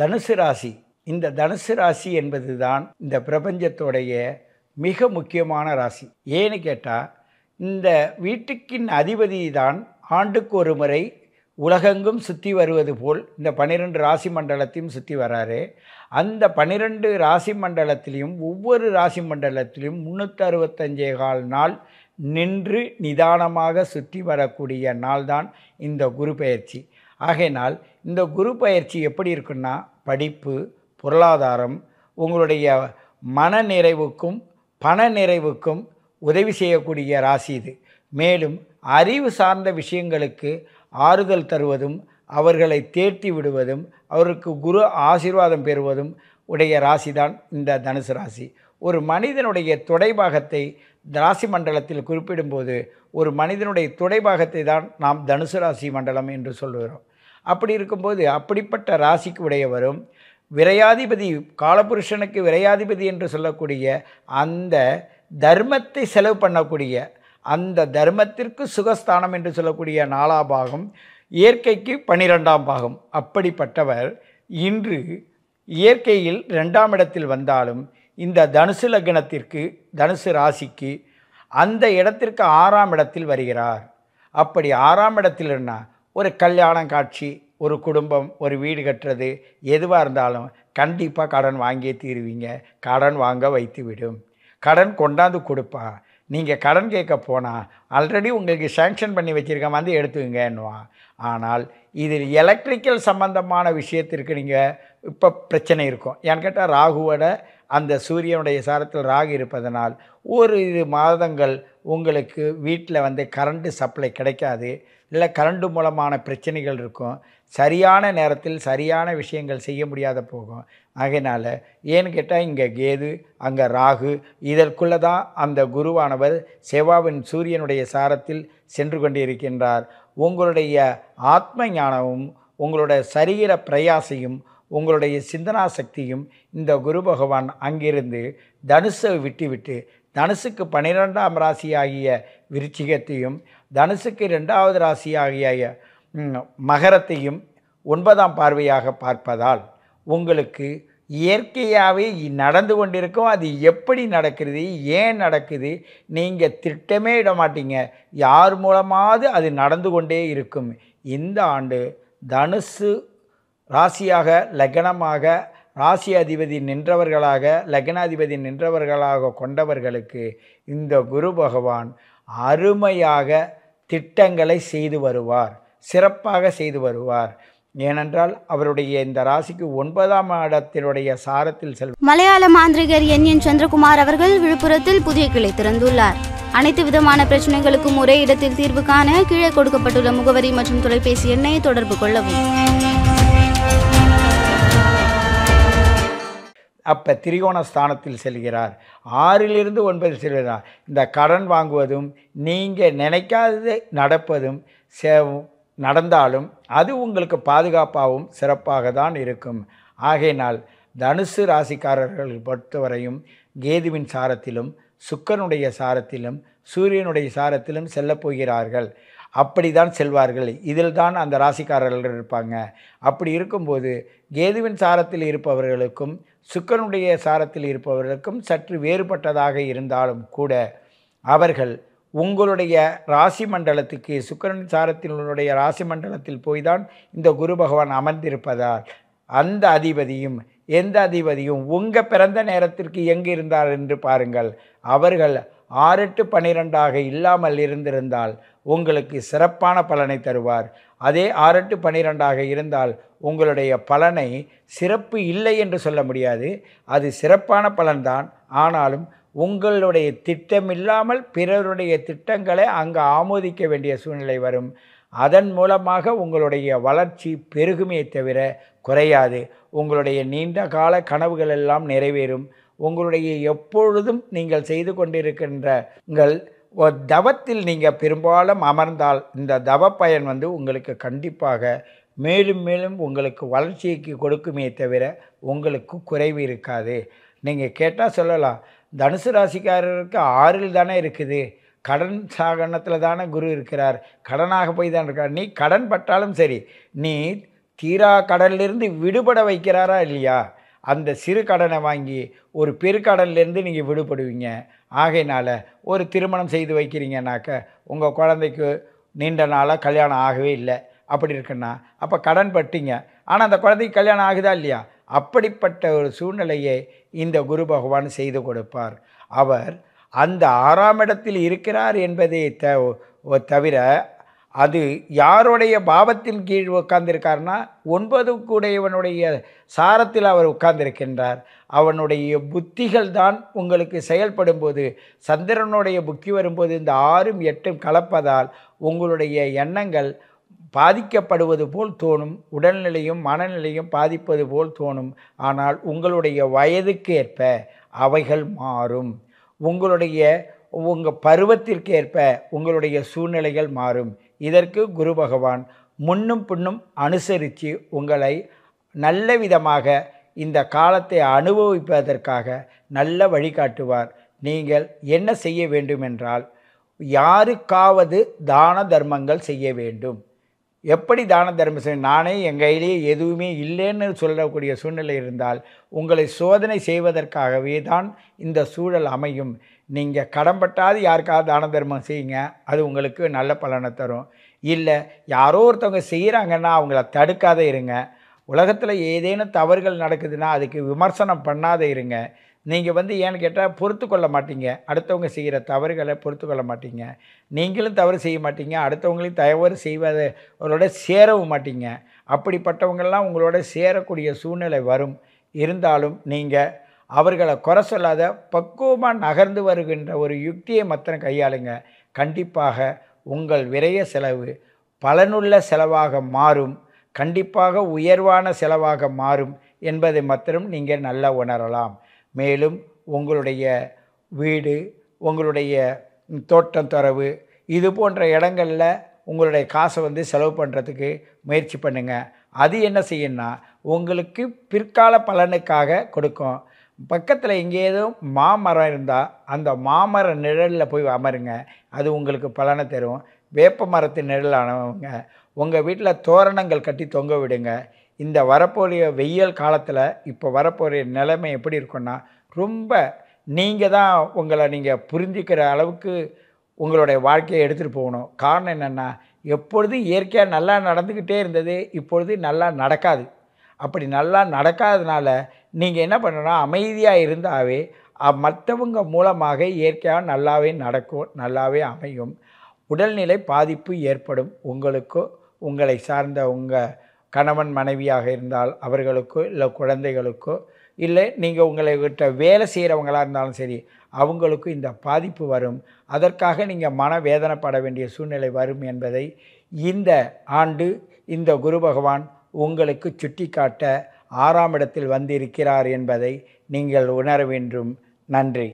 தனுசு ராசி இந்த தனுசு ராசி என்பது தான் இந்த பிரபஞ்சத்தோடைய மிக முக்கியமான ராசி ஏன்னு கேட்டால் இந்த வீட்டுக்கின் அதிபதி தான் ஆண்டுக்கு ஒரு முறை உலகெங்கும் சுற்றி வருவது போல் இந்த பன்னிரெண்டு ராசி மண்டலத்தையும் சுற்றி வராரு அந்த பன்னிரெண்டு ராசி மண்டலத்திலையும் ஒவ்வொரு ராசி மண்டலத்திலையும் முந்நூற்றறுபத்தஞ்சே கால் நாள் நின்று நிதானமாக சுற்றி வரக்கூடிய நாள்தான் இந்த குரு பயிற்சி ஆகையினால் இந்த குரு பயிற்சி எப்படி இருக்குன்னா படிப்பு பொருளாதாரம் உங்களுடைய மன நிறைவுக்கும் பண நிறைவுக்கும் உதவி செய்யக்கூடிய ராசி இது மேலும் அறிவு சார்ந்த விஷயங்களுக்கு ஆறுதல் தருவதும் அவர்களை தேர்த்தி விடுவதும் அவருக்கு குரு ஆசீர்வாதம் பெறுவதும் உடைய ராசி தான் இந்த தனுசு ராசி ஒரு மனிதனுடைய துடைபாகத்தை ராசி மண்டலத்தில் குறிப்பிடும்போது ஒரு மனிதனுடைய துடைபாகத்தை தான் நாம் தனுசு ராசி மண்டலம் என்று சொல்கிறோம் அப்படி இருக்கும்போது அப்படிப்பட்ட ராசிக்கு உடையவரும் விரையாதிபதி காலபுருஷனுக்கு விரையாதிபதி என்று சொல்லக்கூடிய அந்த தர்மத்தை செலவு பண்ணக்கூடிய அந்த தர்மத்திற்கு சுகஸ்தானம் என்று சொல்லக்கூடிய நாலாம் பாகம் இயற்கைக்கு பனிரெண்டாம் பாகம் அப்படிப்பட்டவர் இன்று இயற்கையில் ரெண்டாம் இடத்தில் வந்தாலும் இந்த தனுசு லக்னத்திற்கு தனுசு ராசிக்கு அந்த இடத்திற்கு ஆறாம் இடத்தில் வருகிறார் அப்படி ஆறாம் இடத்தில் என்ன ஒரு கல்யாணம் காட்சி ஒரு குடும்பம் ஒரு வீடு கட்டுறது எதுவாக இருந்தாலும் கண்டிப்பாக கடன் வாங்கியே தீருவீங்க கடன் வாங்க வைத்து விடும் கடன் கொண்டாந்து கொடுப்பா நீங்கள் கடன் கேட்க போனால் ஆல்ரெடி உங்களுக்கு சேங்ஷன் பண்ணி வச்சுருக்க வந்து எடுத்துக்கங்கன்னுவான் ஆனால் இதில் எலக்ட்ரிக்கல் சம்பந்தமான விஷயத்திற்கு நீங்கள் இப்போ பிரச்சனை இருக்கும் ஏன்னு கேட்டால் ராகுவோட அந்த சூரியனுடைய சாரத்தில் ராகு இருப்பதனால் ஒரு மாதங்கள் உங்களுக்கு வீட்டில் வந்து கரண்ட்டு சப்ளை கிடைக்காது இல்லை கரண்டு மூலமான பிரச்சனைகள் இருக்கும் சரியான நேரத்தில் சரியான விஷயங்கள் செய்ய முடியாத போகும் ஆகையினால் ஏன்னு கேட்டால் இங்கே கேது அங்கே ராகு இதற்குள்ளே தான் அந்த குருவானவர் செவ்வாவின் சூரியனுடைய சாரத்தில் சென்று கொண்டிருக்கின்றார் உங்களுடைய ஆத்ம ஞானமும் உங்களுடைய சரீர பிரயாசையும் உங்களுடைய சிந்தனா சக்தியும் இந்த குரு பகவான் அங்கிருந்து தனுசை விட்டுவிட்டு தனுசுக்கு பனிரெண்டாம் ராசியாகிய விருச்சிகத்தையும் தனுசுக்கு ரெண்டாவது ராசியாகிய மகரத்தையும் ஒன்பதாம் பார்வையாக பார்ப்பதால் உங்களுக்கு இயற்கையாகவே நடந்து கொண்டிருக்கும் அது எப்படி நடக்கிறது ஏன் நடக்குது நீங்கள் திட்டமே இட மாட்டீங்க யார் மூலமாவது அது நடந்து கொண்டே இருக்கும் இந்த ஆண்டு தனுசு ராசியாக லக்னமாக ராசி அதிபதி நின்றவர்களாக லக்னாதிபதி நின்றவர்களாக கொண்டவர்களுக்கு இந்த குரு பகவான் அருமையாக திட்டங்களை செய்து வருவார் சிறப்பாக செய்து வருவார் ஏனென்றால் அவருடைய இந்த ராசிக்கு ஒன்பதாம் இடத்தினுடைய சாரத்தில் செல் மலையாள மாந்திரிகர் என் என் சந்திரகுமார் அவர்கள் விழுப்புரத்தில் புதிய கிளை திறந்துள்ளார் அனைத்து விதமான பிரச்சனைகளுக்கும் ஒரே இடத்தில் தீர்வு காண கீழே கொடுக்கப்பட்டுள்ள முகவரி மற்றும் தொலைபேசி எண்ணை தொடர்பு கொள்ளவும் அப்போ திரிகோண ஸ்தானத்தில் செல்கிறார் ஆறிலிருந்து ஒன்பதில் செல்கிறார் இந்த கடன் வாங்குவதும் நீங்கள் நினைக்காதது நடப்பதும் நடந்தாலும் அது உங்களுக்கு பாதுகாப்பாகவும் சிறப்பாக தான் இருக்கும் ஆகையினால் தனுசு ராசிக்காரர்கள் பொறுத்தவரையும் கேதுவின் சாரத்திலும் சுக்கனுடைய சாரத்திலும் சூரியனுடைய சாரத்திலும் செல்லப்போகிறார்கள் அப்படி தான் செல்வார்கள் இதில் தான் அந்த ராசிக்காரர்கள் இருப்பாங்க அப்படி இருக்கும்போது கேதுவின் சாரத்தில் இருப்பவர்களுக்கும் சுக்கனுடைய சாரத்தில் இருப்பவர்களுக்கும் சற்று வேறுபட்டதாக இருந்தாலும் கூட அவர்கள் உங்களுடைய ராசி மண்டலத்துக்கு சுக்கரன் சாரத்தினுடைய ராசி மண்டலத்தில் போய் தான் இந்த குரு பகவான் அமர்ந்திருப்பதால் அந்த அதிபதியும் எந்த அதிபதியும் உங்கள் பிறந்த நேரத்திற்கு எங்கு இருந்தார் என்று பாருங்கள் அவர்கள் ஆறு எட்டு பன்னிரெண்டாக இல்லாமல் இருந்திருந்தால் உங்களுக்கு சிறப்பான பலனை தருவார் அதே ஆறெட்டு பன்னிரெண்டாக இருந்தால் உங்களுடைய பலனை சிறப்பு இல்லை என்று சொல்ல முடியாது அது சிறப்பான பலன்தான் ஆனாலும் உங்களுடைய திட்டமில்லாமல் பிறருடைய திட்டங்களை அங்கு ஆமோதிக்க வேண்டிய சூழ்நிலை வரும் அதன் மூலமாக உங்களுடைய வளர்ச்சி பெருகுமே தவிர குறையாது உங்களுடைய நீண்ட கால கனவுகள் எல்லாம் நிறைவேறும் உங்களுடைய எப்பொழுதும் நீங்கள் செய்து கொண்டிருக்கின்றங்கள் தவத்தில் நீங்கள் பெரும்பாலும் அமர்ந்தால் இந்த தவ பயன் வந்து உங்களுக்கு கண்டிப்பாக மேலும் மேலும் உங்களுக்கு வளர்ச்சிக்கு கொடுக்குமே தவிர உங்களுக்கு குறைவு இருக்காது நீங்கள் கேட்டால் சொல்லலாம் தனுசு ராசிக்காரருக்கு ஆறில் தானே இருக்குது கடன் சாகனத்தில் தானே குரு இருக்கிறார் கடனாக போய் தான் இருக்கார் நீ கடன் பட்டாலும் சரி நீ தீரா கடலிலிருந்து விடுபட வைக்கிறாரா இல்லையா அந்த சிறு கடனை வாங்கி ஒரு பெருக்கடன்லேருந்து நீங்கள் விடுபடுவீங்க ஆகையினால் ஒரு திருமணம் செய்து வைக்கிறீங்கன்னாக்க உங்கள் குழந்தைக்கு நீண்ட நாளாக கல்யாணம் ஆகவே இல்லை அப்படி இருக்குன்னா அப்போ கடன் பட்டீங்க ஆனால் அந்த குழந்தைக்கு கல்யாணம் ஆகுதா இல்லையா அப்படிப்பட்ட ஒரு சூழ்நிலையை இந்த குரு பகவான் செய்து கொடுப்பார் அவர் அந்த ஆறாம் இடத்தில் இருக்கிறார் என்பதை தவிர அது யாருடைய பாவத்தின் கீழ் உட்கார்ந்திருக்கார்னா ஒன்பது கூடையவனுடைய சாரத்தில் அவர் உட்கார்ந்திருக்கின்றார் அவனுடைய புத்திகள் தான் உங்களுக்கு செயல்படும் போது சந்திரனுடைய புத்தி வரும்போது இந்த ஆறும் எட்டும் கலப்பதால் உங்களுடைய எண்ணங்கள் பாதிக்கப்படுவது போல் தோணும் உடல்நிலையும் மனநிலையும் பாதிப்பது போல் தோணும் ஆனால் உங்களுடைய வயதுக்கு ஏற்ப அவைகள் மாறும் உங்களுடைய உங்கள் பருவத்திற்கு ஏற்ப உங்களுடைய சூழ்நிலைகள் மாறும் இதற்கு குரு பகவான் முன்னும் பின்னும் அனுசரித்து உங்களை நல்ல விதமாக இந்த காலத்தை அனுபவிப்பதற்காக நல்ல வழிகாட்டுவார் நீங்கள் என்ன செய்ய வேண்டுமென்றால் யாருக்காவது தான தர்மங்கள் செய்ய வேண்டும் எப்படி தான தர்மம் செய்ய நானே எங்கள் கையிலேயே எதுவுமே இல்லைன்னு சொல்லக்கூடிய சூழ்நிலை இருந்தால் உங்களை சோதனை செய்வதற்காகவே தான் இந்த சூழல் அமையும் நீங்கள் கடன்பட்டாது யாருக்காவது தான தர்மம் செய்யுங்க அது உங்களுக்கு நல்ல பலனை தரும் இல்லை யாரோ ஒருத்தவங்க செய்கிறாங்கன்னா அவங்கள தடுக்காத இருங்க உலகத்தில் ஏதேனும் தவறுகள் நடக்குதுன்னா அதுக்கு விமர்சனம் பண்ணாத இருங்க நீங்கள் வந்து ஏன்னு கேட்டால் பொறுத்து கொள்ள மாட்டீங்க அடுத்தவங்க செய்கிற தவறுகளை பொறுத்து கொள்ள மாட்டீங்க நீங்களும் தவறு செய்ய மாட்டீங்க அடுத்தவங்களையும் தவறு செய்வது அவரோட சேரவும் மாட்டீங்க அப்படிப்பட்டவங்கள்லாம் உங்களோட சேரக்கூடிய சூழ்நிலை வரும் இருந்தாலும் நீங்கள் அவர்களை குறை சொல்லாத பக்குவமாக நகர்ந்து வருகின்ற ஒரு யுக்தியை மத்திரம் கையாளுங்க கண்டிப்பாக உங்கள் விரைய செலவு பலனுள்ள செலவாக மாறும் கண்டிப்பாக உயர்வான செலவாக மாறும் என்பதை மாத்திரம் நீங்கள் நல்லா உணரலாம் மேலும் உங்களுடைய வீடு உங்களுடைய தோட்டம் தரவு இது போன்ற இடங்களில் உங்களுடைய காசை வந்து செலவு பண்ணுறதுக்கு முயற்சி பண்ணுங்கள் அது என்ன செய்யணும்னா உங்களுக்கு பிற்கால பலனுக்காக கொடுக்கும் பக்கத்தில் எங்கேயும் மாமரம் இருந்தால் அந்த மாமர நிழலில் போய் அமருங்க அது உங்களுக்கு பலனை தரும் வேப்ப மரத்தின் நிழலானவங்க உங்கள் வீட்டில் தோரணங்கள் கட்டி தொங்க விடுங்க இந்த வரப்போகிற வெயில் காலத்தில் இப்போ வரப்போகிற நிலைமை எப்படி இருக்குன்னா ரொம்ப நீங்கள் தான் உங்களை நீங்கள் புரிஞ்சிக்கிற அளவுக்கு உங்களுடைய வாழ்க்கையை எடுத்துகிட்டு போகணும் காரணம் என்னென்னா எப்பொழுது இயற்கையாக நல்லா நடந்துக்கிட்டே இருந்தது இப்பொழுது நல்லா நடக்காது அப்படி நல்லா நடக்காததுனால நீங்கள் என்ன பண்ணணும் அமைதியாக இருந்தாவே மற்றவங்க மூலமாக இயற்கையாக நல்லாவே நடக்கும் நல்லாவே அமையும் உடல்நிலை பாதிப்பு ஏற்படும் உங்களுக்கு உங்களை சார்ந்த உங்கள் கணவன் மனைவியாக இருந்தால் அவர்களுக்கோ இல்லை குழந்தைகளுக்கோ இல்லை நீங்கள் உங்களை விட்ட வேலை செய்கிறவங்களாக இருந்தாலும் சரி அவங்களுக்கும் இந்த பாதிப்பு வரும் அதற்காக நீங்கள் மன வேதனைப்பட வேண்டிய சூழ்நிலை வரும் என்பதை இந்த ஆண்டு இந்த குரு பகவான் உங்களுக்கு சுட்டி காட்ட ஆறாம் இடத்தில் வந்திருக்கிறார் என்பதை நீங்கள் உணர வேண்டும் நன்றி